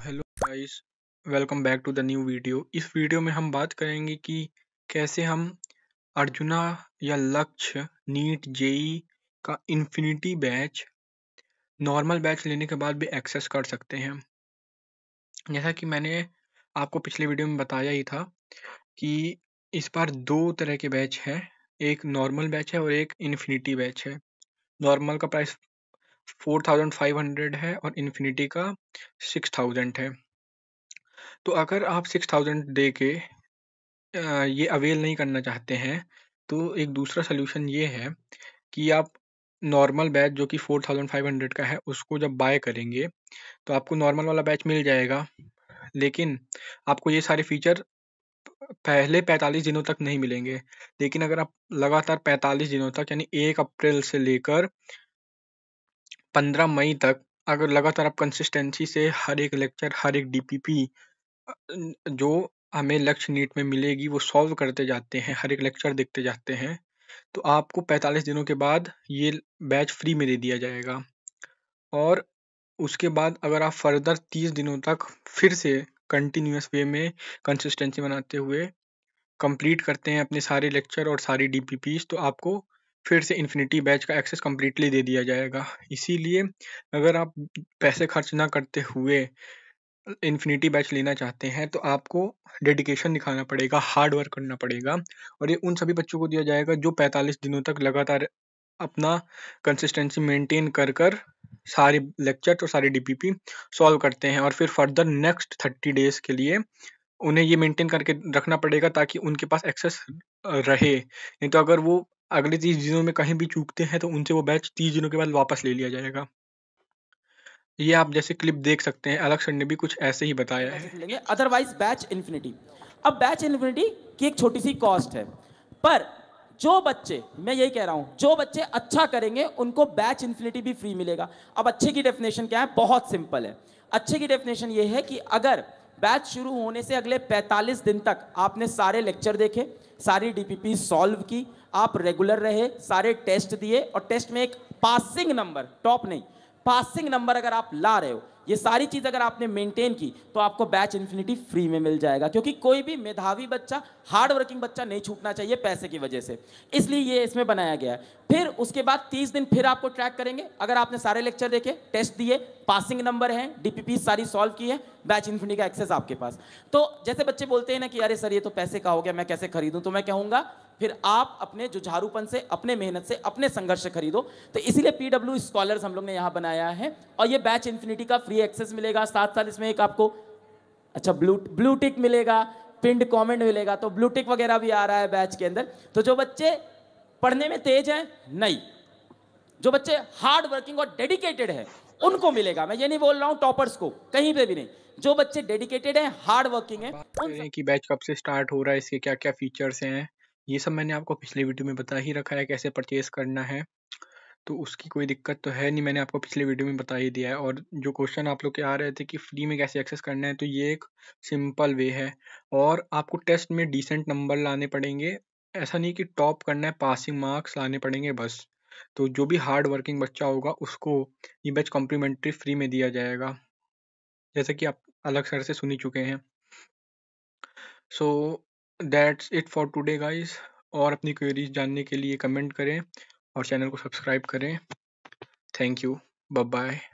hello guys welcome back to the new video इस video में हम बात करेंगे कि कैसे हम अर्जुना या लक्ष्य नीट जेई का इन्फिनिटी बैच नॉर्मल बैच लेने के बाद भी एक्सेस कर सकते हैं जैसा कि मैंने आपको पिछले वीडियो में बताया ही था कि इस बार दो तरह के बैच हैं एक नॉर्मल बैच है और एक इन्फिनिटी बैच है नॉर्मल का price four thousand five hundred है और इन्फिनिटी का सिक्स थाउजेंड है तो अगर आप सिक्स थाउजेंड दे के ये अवेल नहीं करना चाहते हैं तो एक दूसरा सोल्यूशन ये है कि आप नॉर्मल बैच जो कि फोर थाउजेंड फाइव हंड्रेड का है उसको जब बाय करेंगे तो आपको नॉर्मल वाला बैच मिल जाएगा लेकिन आपको ये सारे फीचर पहले 45 दिनों तक नहीं मिलेंगे लेकिन अगर आप लगातार 45 दिनों तक यानी एक अप्रैल से लेकर पंद्रह मई तक अगर लगातार आप कंसिस्टेंसी से हर एक लेक्चर हर एक डीपीपी जो हमें लक्ष्य नीट में मिलेगी वो सॉल्व करते जाते हैं हर एक लेक्चर देखते जाते हैं तो आपको 45 दिनों के बाद ये बैच फ्री में दे दिया जाएगा और उसके बाद अगर आप फर्दर 30 दिनों तक फिर से कंटिन्यूस वे में कंसिस्टेंसी बनाते हुए कंप्लीट करते हैं अपने सारे लेक्चर और सारी डी तो आपको फिर से इन्फिनिटी बैच का एक्सेस कम्प्लीटली दे दिया जाएगा इसीलिए अगर आप पैसे खर्च ना करते हुए इन्फिनिटी बैच लेना चाहते हैं तो आपको डेडिकेशन दिखाना पड़ेगा हार्ड वर्क करना पड़ेगा और ये उन सभी बच्चों को दिया जाएगा जो 45 दिनों तक लगातार अपना कंसिस्टेंसी मेंटेन कर कर सारे लेक्चर और सारे डीपीपी सॉल्व करते हैं और फिर फर्दर नेक्स्ट थर्टी डेज के लिए उन्हें ये मेंटेन करके रखना पड़ेगा ताकि उनके पास एक्सेस रहे नहीं तो अगर वो अगले तीस दिनों में कहीं भी चूकते हैं तो उनसे वो बैच तीस दिनों के बाद वापस ले लिया जाएगा ये आप जैसे क्लिप देख सकते हैं एलेक्शन ने भी कुछ ऐसे ही बताया है अदरवाइज बैच इन्फिनिटी अब बैच इन्फिनिटी की एक छोटी सी कॉस्ट है पर जो बच्चे मैं यही कह रहा हूं जो बच्चे अच्छा करेंगे उनको बैच इन्फिनिटी भी फ्री मिलेगा अब अच्छे की डेफिनेशन क्या है बहुत सिंपल है अच्छे की डेफिनेशन ये है कि अगर बैच शुरू होने से अगले 45 दिन तक आपने सारे लेक्चर देखे सारी डीपीपी सॉल्व की आप रेगुलर रहे सारे टेस्ट दिए और टेस्ट में एक पासिंग नंबर टॉप नहीं पासिंग नंबर अगर आप ला रहे हो ये सारी चीज़ अगर आपने मेंटेन की तो आपको बैच इन्फिनिटी फ्री में मिल जाएगा क्योंकि कोई भी मेधावी बच्चा हार्ड वर्किंग बच्चा नहीं छूटना चाहिए पैसे की वजह से इसलिए ये इसमें बनाया गया है फिर उसके बाद 30 दिन फिर आपको ट्रैक करेंगे अगर आपने सारे लेक्चर देखे टेस्ट दिए पासिंग नंबर हैं डीपीपी सारी सॉल्व की है बैच इन्फिनिटी का एक्सेस आपके पास तो जैसे बच्चे बोलते हैं ना कि अरे सर ये तो पैसे का हो गया मैं कैसे खरीदूँ तो मैं कहूँगा फिर आप अपने जुझारूपन से अपने मेहनत से अपने संघर्ष से खरीदो तो इसीलिए पी डब्ल्यू स्कॉलर्स हम लोग ने यहाँ बनाया है और ये बैच इन्फिनिटी का फ्री एक्सेस मिलेगा साथ साथ इसमें एक आपको अच्छा ब्लू ब्लू टिक मिलेगा पिंड कमेंट मिलेगा तो ब्लू टिक वगैरह भी आ रहा है बैच के अंदर तो जो बच्चे पढ़ने में तेज हैं नहीं जो बच्चे हार्ड वर्किंग और डेडिकेटेड हैं उनको मिलेगा मैं ये नहीं बोल रहा हूँ टॉपर्स को कहीं पे भी नहीं जो बच्चे डेडिकेटेड हैं हार्ड वर्किंग है उन... बैच कब से स्टार्ट हो रहा है इसके क्या क्या फीचर्स हैं ये सब मैंने आपको पिछले वीडियो में बता ही रखा है कैसे परचेज़ करना है तो उसकी कोई दिक्कत तो है नहीं मैंने आपको पिछले वीडियो में बता ही दिया है और जो क्वेश्चन आप लोग के आ रहे थे कि फ्री में कैसे एक्सेस करना है तो ये एक सिंपल वे है और आपको टेस्ट में डिसेंट नंबर लाने पड़ेंगे ऐसा नहीं कि टॉप करना है पासिंग मार्क्स लाने पड़ेंगे बस तो जो भी हार्ड वर्किंग बच्चा होगा उसको ये बैच कॉम्प्लीमेंट्री फ्री में दिया जाएगा जैसे कि आप अलग सर से सुनी चुके हैं so that's it for today guys और अपनी क्वेरीज जानने के लिए कमेंट करें और चैनल को सब्सक्राइब करें थैंक यू बाय बाय